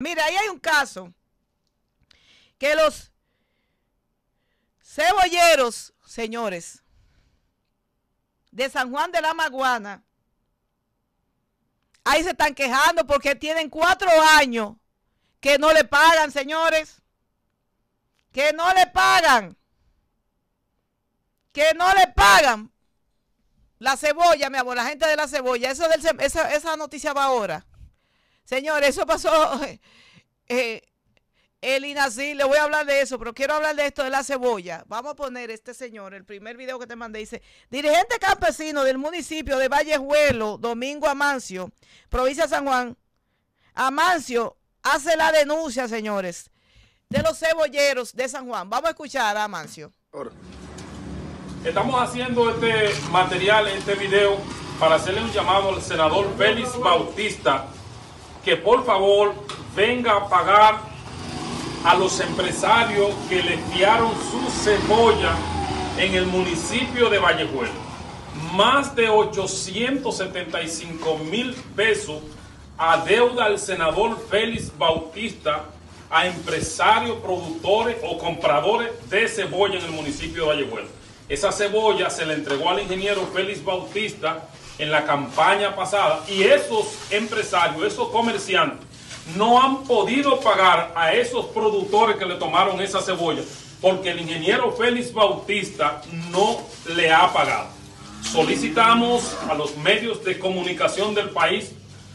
Mira, ahí hay un caso que los cebolleros, señores, de San Juan de la Maguana, ahí se están quejando porque tienen cuatro años que no le pagan, señores, que no le pagan, que no le pagan. La cebolla, mi amor, la gente de la cebolla, eso del, esa noticia va ahora. Señor, eso pasó. Eh, el le voy a hablar de eso, pero quiero hablar de esto de la cebolla. Vamos a poner este señor, el primer video que te mandé, dice, dirigente campesino del municipio de Vallejuelo, Domingo Amancio, provincia de San Juan. Amancio hace la denuncia, señores, de los cebolleros de San Juan. Vamos a escuchar a Amancio. Estamos haciendo este material, este video, para hacerle un llamado al senador Félix Bautista que por favor venga a pagar a los empresarios que le fiaron su cebolla en el municipio de Vallejuela. Más de 875 mil pesos adeuda al senador Félix Bautista a empresarios, productores o compradores de cebolla en el municipio de Vallejuela. Esa cebolla se le entregó al ingeniero Félix Bautista en la campaña pasada y esos empresarios, esos comerciantes, no han podido pagar a esos productores que le tomaron esa cebolla porque el ingeniero Félix Bautista no le ha pagado. Solicitamos a los medios de comunicación del país,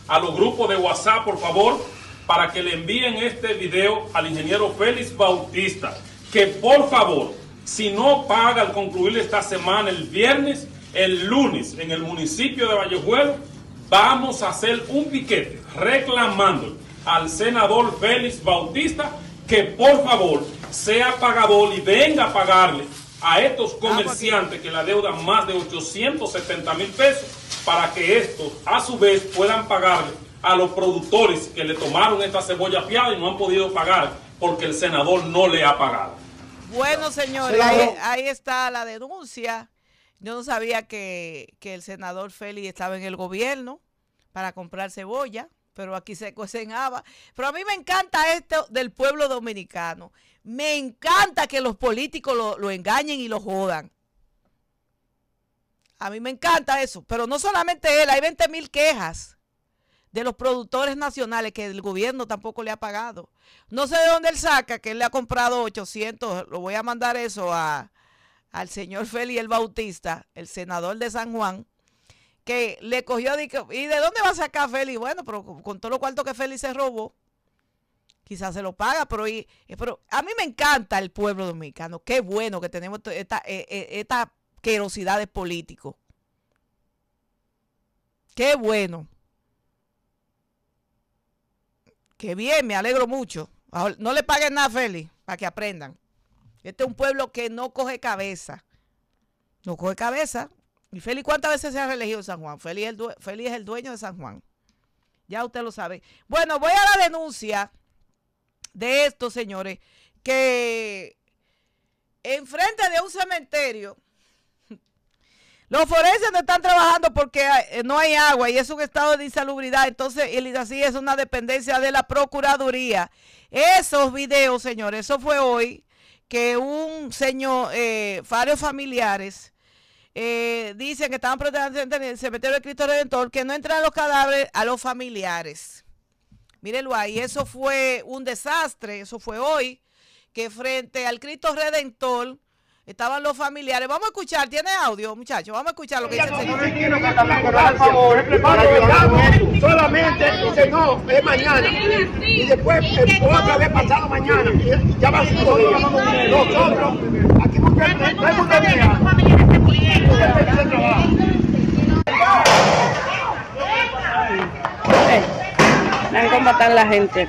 a los grupos de WhatsApp, por favor, para que le envíen este video al ingeniero Félix Bautista, que por favor, si no paga al concluir esta semana el viernes, el lunes en el municipio de Vallejuelo vamos a hacer un piquete reclamando al senador Félix Bautista que por favor sea pagador y venga a pagarle a estos ah, comerciantes que la deuda más de 870 mil pesos para que estos a su vez puedan pagarle a los productores que le tomaron esta cebolla piada y no han podido pagar porque el senador no le ha pagado. Bueno, señores, ahí está la denuncia yo no sabía que, el senador Félix estaba en el gobierno para comprar cebolla, pero aquí se cocinaba. Pero a mí me encanta esto del pueblo dominicano. Me encanta que los políticos lo, lo engañen y lo jodan. A mí me encanta eso. Pero no solamente él, hay 20 mil quejas de los productores nacionales que el gobierno tampoco le ha pagado. No sé de dónde él saca que él le ha comprado 800, lo voy a mandar eso a, al señor Feli el Bautista, el senador de San Juan, que le cogió, ¿y de dónde va a sacar Feli? Bueno, pero con todo lo cuarto que Feli se robó, quizás se lo paga, pero, y, eh, pero a mí me encanta el pueblo dominicano, qué bueno que tenemos eh, eh, esta, querosidad de políticos. Qué bueno. Qué bien, me alegro mucho. No le paguen nada a Feli, para que aprendan. Este es un pueblo que no coge cabeza. No coge cabeza. ¿Y Félix cuántas veces se ha reelegido San Juan? Félix, es el dueño de San Juan. Ya usted lo sabe. Bueno, voy a la denuncia de esto, señores, que enfrente de un cementerio, los forenses no están trabajando porque eh, no hay agua y es un estado de insalubridad. Entonces, y así es una dependencia de la Procuraduría. Esos videos, señores, eso fue hoy que un señor, eh, varios familiares, eh, dicen que estaban protestando en el cementerio de Cristo Redentor, que no entran los cadáveres a los familiares. Mírenlo ahí, eso fue un desastre, eso fue hoy, que frente al Cristo Redentor Estaban los familiares. Vamos a escuchar, tiene audio, muchachos. Vamos a escuchar lo que dice el señor. solamente no, es mañana. Y después otra pasado mañana. Ya va Nosotros, aquí no hay la gente.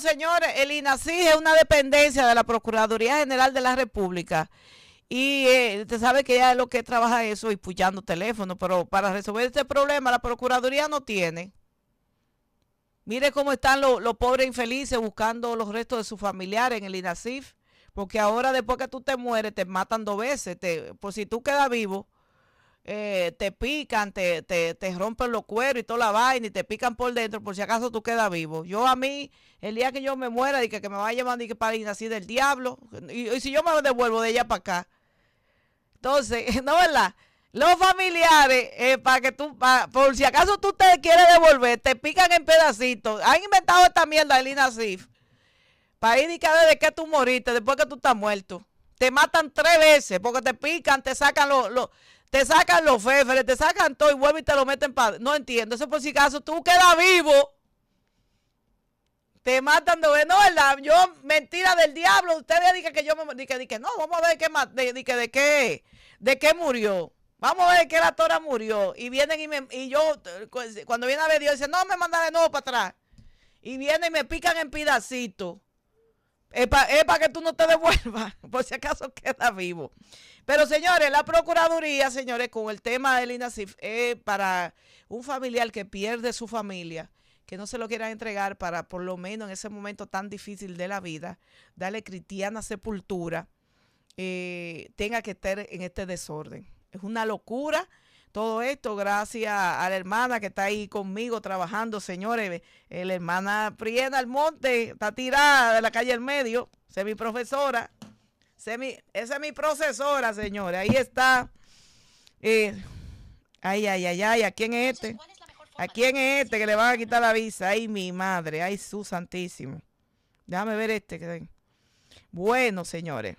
señores, el INASIF es una dependencia de la Procuraduría General de la República. Y eh, usted sabe que ya es lo que trabaja eso, y puyando teléfono, pero para resolver este problema la Procuraduría no tiene. Mire cómo están los, pobres infelices buscando los restos de sus familiares en el INACIF, porque ahora después que tú te mueres te matan dos veces, te, por si tú quedas vivo eh, te pican, te, te, rompen los cueros y toda la vaina y te pican por dentro por si acaso tú quedas vivo. Yo a mí, el día que yo me muera, y que, me vaya llamando y que para ir así del diablo, y, si yo me devuelvo de ella para acá. Entonces, ¿no verdad? Los familiares, eh, para que tú, por si acaso tú te quieres devolver, te pican en pedacitos. Han inventado esta mierda, el Sif, para indicar desde que tú moriste, después que tú estás muerto. Te matan tres veces porque te pican, te sacan los te sacan los feferes, te sacan todo y vuelven y te lo meten para... No entiendo, eso por si acaso tú quedas vivo. Te matan de no, ¿verdad? Yo, mentira del diablo. Ustedes dicen que yo me. Dije, que no, vamos a ver qué, de, de qué, de qué murió. Vamos a ver qué la tora murió. Y vienen y, me, y yo, cuando viene a ver Dios, dice, no, me mandan de nuevo para atrás. Y vienen y me pican en pedacitos. Es para que tú no te devuelvas, por si acaso queda vivo. Pero señores, la Procuraduría, señores, con el tema del Inasif, es para un familiar que pierde su familia, que no se lo quiera entregar para, por lo menos en ese momento tan difícil de la vida, darle cristiana sepultura, eh, tenga que estar en este desorden. Es una locura todo esto gracias a la hermana que está ahí conmigo trabajando, señores. Eh, la hermana Priena Almonte está tirada de la calle del medio, mi profesora. esa es mi profesora, señores. Ahí está. Eh, ay, ay, ay, ay, ¿a quién es este? ¿A quién es este que le van a quitar la visa? Ay, mi madre, ay, su santísimo. Déjame ver este. Bueno, señores.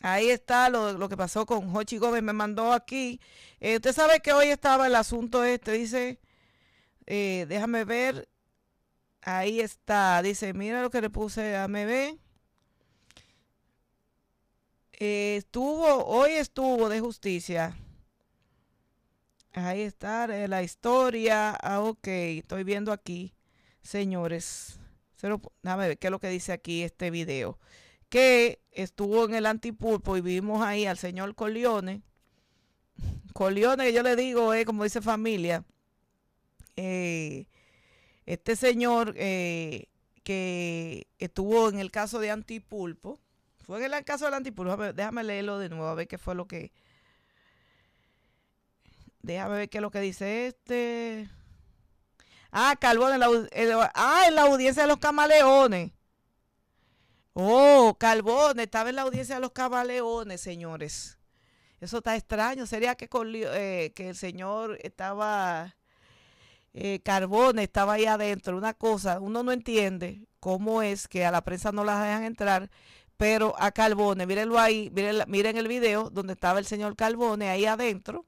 Ahí está lo, que pasó con Hochi Gómez, me mandó aquí. Eh, usted sabe que hoy estaba el asunto este, dice, eh, déjame ver, ahí está, dice, mira lo que le puse a MB. Eh, estuvo, hoy estuvo de justicia. Ahí está eh, la historia. Ah, ok, estoy viendo aquí, señores. Pero, déjame ver qué es lo que dice aquí este video que estuvo en el antipulpo y vimos ahí al señor Coliones. Coliones que yo le digo, eh, como dice familia, eh, este señor eh, que estuvo en el caso de antipulpo, fue en el caso del antipulpo, déjame, leerlo de nuevo, a ver qué fue lo que... Déjame ver qué es lo que dice este. Ah, Calvo en la, ah, en la audiencia de los camaleones. Oh, Calbone estaba en la audiencia de los camaleones, señores. Eso está extraño. Sería que, eh, que el señor estaba, eh, Carbone estaba ahí adentro. Una cosa, uno no entiende cómo es que a la prensa no la dejan entrar, pero a Carbone, mírenlo ahí, miren, el video donde estaba el señor Carbone ahí adentro.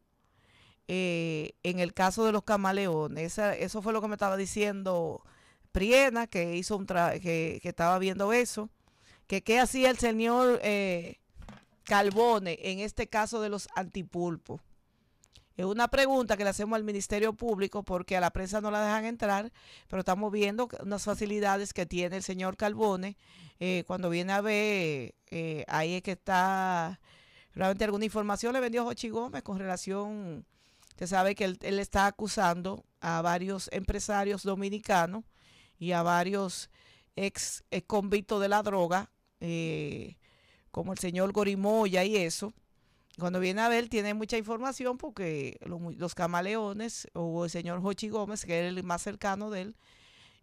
Eh, en el caso de los camaleones, eso fue lo que me estaba diciendo Priena, que hizo un que estaba viendo eso que qué hacía el señor eh, Calbone en este caso de los antipulpos. Es una pregunta que le hacemos al Ministerio Público porque a la prensa no la dejan entrar, pero estamos viendo unas facilidades que tiene el señor Calbone. Eh, cuando viene a ver, eh, ahí es que está realmente alguna información le vendió Jochi Gómez con relación, usted sabe que él, está acusando a varios empresarios dominicanos y a varios ex, ex convictos de la droga eh, como el señor Gorimoya y eso. Cuando viene a ver, tiene mucha información porque los, camaleones o el señor Jochi Gómez, que era el más cercano de él,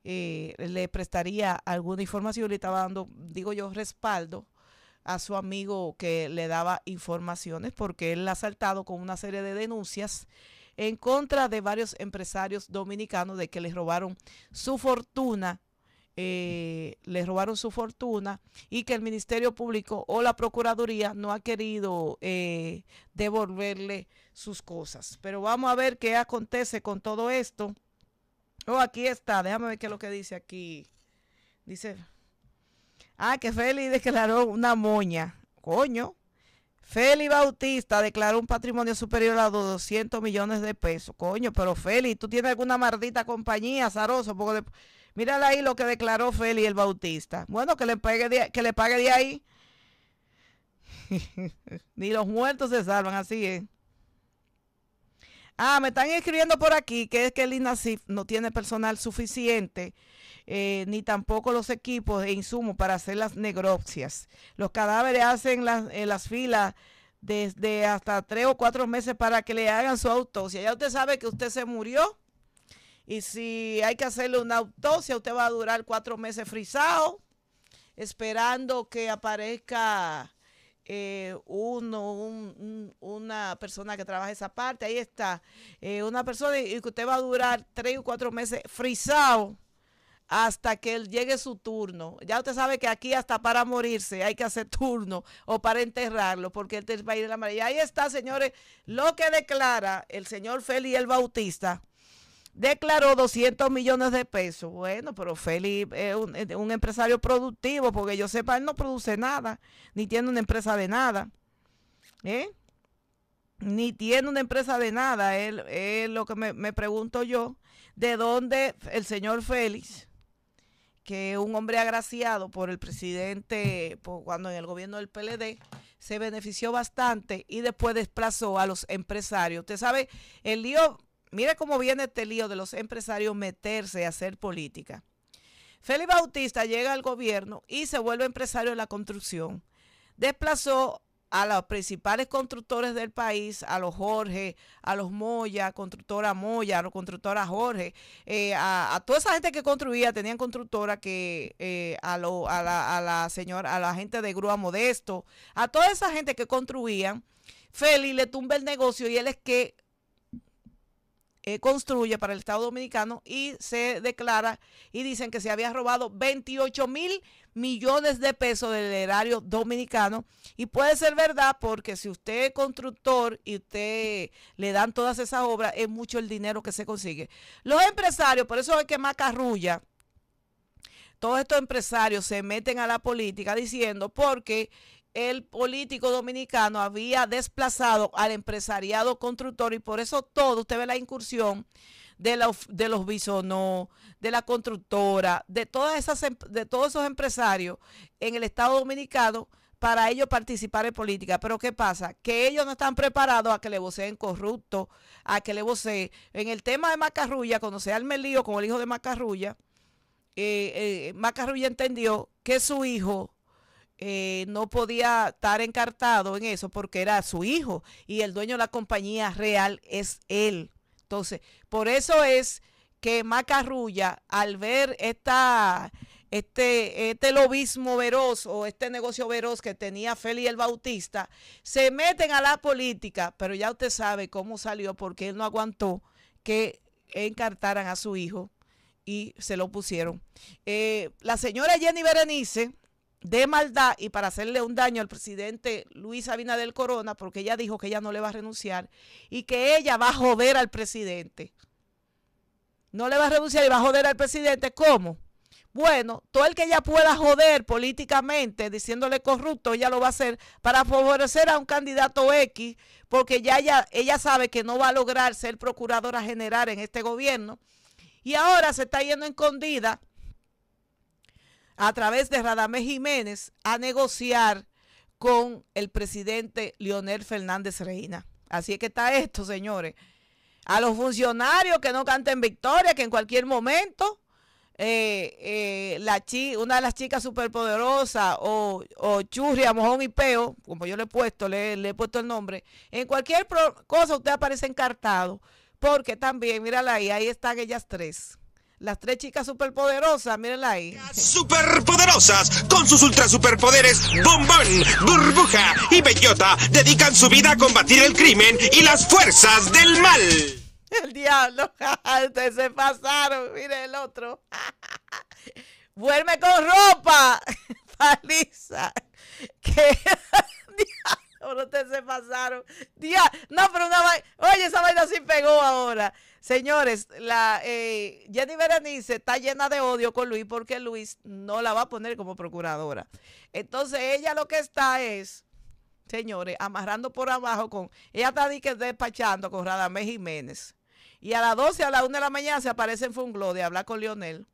eh, le prestaría alguna información. Le estaba dando, digo yo, respaldo a su amigo que le daba informaciones porque él ha saltado con una serie de denuncias en contra de varios empresarios dominicanos de que les robaron su fortuna eh, le robaron su fortuna y que el Ministerio Público o la Procuraduría no ha querido eh, devolverle sus cosas. Pero vamos a ver qué acontece con todo esto. Oh, aquí está, déjame ver qué es lo que dice aquí. Dice, ah, que feliz declaró una moña. Coño, Feli Bautista declaró un patrimonio superior a 200 millones de pesos. Coño, pero Feli, tú tienes alguna maldita compañía, Zaroso. Porque ahí lo que declaró Feli el Bautista. Bueno, que le, pague que le pague de ahí. Ni los muertos se salvan, así es. Ah, me están escribiendo por aquí que es que el INASIF no tiene personal suficiente, eh, ni tampoco los equipos e insumos para hacer las necropsias. Los cadáveres hacen las, eh, las filas desde hasta tres o cuatro meses para que le hagan su autopsia. Ya usted sabe que usted se murió y si hay que hacerle una autopsia, usted va a durar cuatro meses frisado esperando que aparezca eh, uno, una persona que trabaja esa parte, ahí está, eh, una persona y que usted va a durar tres o cuatro meses frisado hasta que él llegue su turno. Ya usted sabe que aquí hasta para morirse hay que hacer turno o para enterrarlo, porque él va a ir a la y Ahí está, señores, lo que declara el señor Feli el Bautista declaró 200 millones de pesos. Bueno, pero Félix es un, empresario productivo, porque yo sepa, él no produce nada, ni tiene una empresa de nada. ¿eh? Ni tiene una empresa de nada. Él, lo que me, pregunto yo, de dónde el señor Félix, que es un hombre agraciado por el presidente, cuando en el gobierno del PLD, se benefició bastante y después desplazó a los empresarios. Usted sabe, el lío Mira cómo viene este lío de los empresarios meterse a hacer política. Félix Bautista llega al gobierno y se vuelve empresario de la construcción. Desplazó a los principales constructores del país, a los Jorge, a los Moya, constructora Moya, a los constructora Jorge, eh, a, toda esa gente que construía, tenían constructora que eh, a, la, señora, a la gente de Grúa Modesto, a toda esa gente que construían, Félix le tumba el negocio y él es que eh, construye para el Estado Dominicano y se declara y dicen que se había robado 28 mil millones de pesos del erario dominicano. Y puede ser verdad porque si usted es constructor y usted le dan todas esas obras, es mucho el dinero que se consigue. Los empresarios, por eso es que Macarrulla, todos estos empresarios se meten a la política diciendo porque el político dominicano había desplazado al empresariado constructor y por eso todo, usted ve la incursión de, de los bisonó, de la constructora, de, todas esas, em, de todos esos empresarios en el Estado Dominicano para ellos participar en política. Pero ¿qué pasa? Que ellos no están preparados a que le voceen corrupto, a que le vocen... En el tema de Macarrulla, cuando se al lío con el hijo de Macarrulla, eh, eh, Macarrulla entendió que su hijo eh, no podía estar encartado en eso porque era su hijo y el dueño de la compañía real es él. Entonces, por eso es que Macarrulla, al ver esta, este, este lobismo veroso, o este negocio veroz que tenía Félix el Bautista, se meten a la política, pero ya usted sabe cómo salió porque él no aguantó que encartaran a su hijo y se lo pusieron. Eh, la señora Jenny Berenice, de maldad y para hacerle un daño al presidente Luis del Corona, porque ella dijo que ella no le va a renunciar y que ella va a joder al presidente. No le va a renunciar y va a joder al presidente. ¿Cómo? Bueno, todo el que ella pueda joder políticamente, diciéndole corrupto, ella lo va a hacer para favorecer a un candidato X, porque ya ella, ella sabe que no va a lograr ser procuradora general en este gobierno. Y ahora se está yendo escondida a través de Radamés Jiménez a negociar con el presidente Leonel Fernández Reina. Así es que está esto, señores. A los funcionarios que no canten victoria, que en cualquier momento eh, eh, una de las chicas superpoderosas o, o churria, mojón y peo, como yo le he puesto, le, he puesto el nombre, en cualquier cosa usted aparece encartado, porque también, mírala ahí, ahí están ellas tres. Las tres chicas superpoderosas, mírenla ahí. Superpoderosas, con sus ultra superpoderes, bombón, burbuja y bellota, dedican su vida a combatir el crimen y las fuerzas del mal. El diablo, ustedes se pasaron, miren el otro. Vuelve con ropa, paliza. ¡Qué! ahora ustedes se pasaron. Día, no, pero una Oye, esa vaina sí pegó ahora. Señores, la eh, Jenny Berenice está llena de odio con Luis porque Luis no la va a poner como procuradora. Entonces, ella lo que está es, señores, amarrando por abajo con. Ella está que despachando con Radamés Jiménez. Y a las 12, a las 1 de la mañana se aparece en Funglo de hablar con Lionel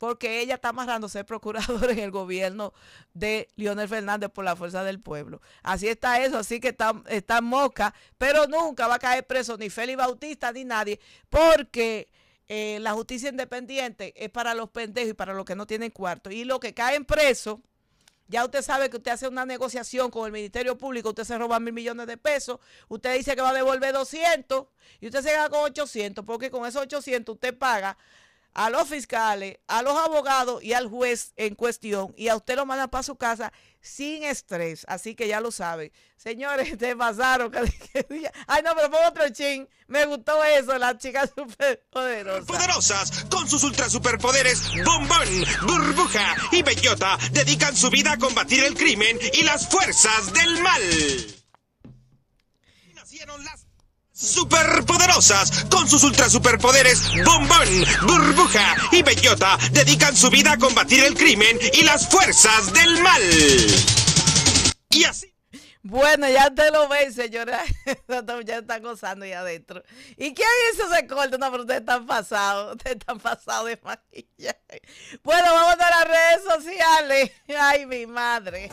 porque ella está amarrando ser procuradora en el gobierno de Leonel Fernández por la fuerza del pueblo. Así está eso, así que está, está mosca, pero nunca va a caer preso ni Félix Bautista ni nadie, porque eh, la justicia independiente es para los pendejos y para los que no tienen cuarto. Y los que caen preso, ya usted sabe que usted hace una negociación con el Ministerio Público, usted se roba mil millones de pesos, usted dice que va a devolver 200 y usted se gana con 800, porque con esos 800 usted paga a los fiscales, a los abogados y al juez en cuestión. Y a usted lo manda para su casa sin estrés. Así que ya lo sabe, Señores, te pasaron. Ay, no, pero pongo otro chin. Me gustó eso, las chicas superpoderosas. Poderosas, con sus ultra superpoderes, Bombón, Burbuja y Bellota, dedican su vida a combatir el crimen y las fuerzas del mal. las Superpoderosas, con sus ultra superpoderes, Bombón, Burbuja y Bellota, dedican su vida a combatir el crimen y las fuerzas del mal. Y así. Bueno, ya te lo ven, señora. ya está gozando ahí adentro. ¿Y quién hizo ese corte? No, pero ustedes están pasados. Ustedes están pasados de maquillaje. Bueno, vamos a las redes sociales. Ay, mi madre.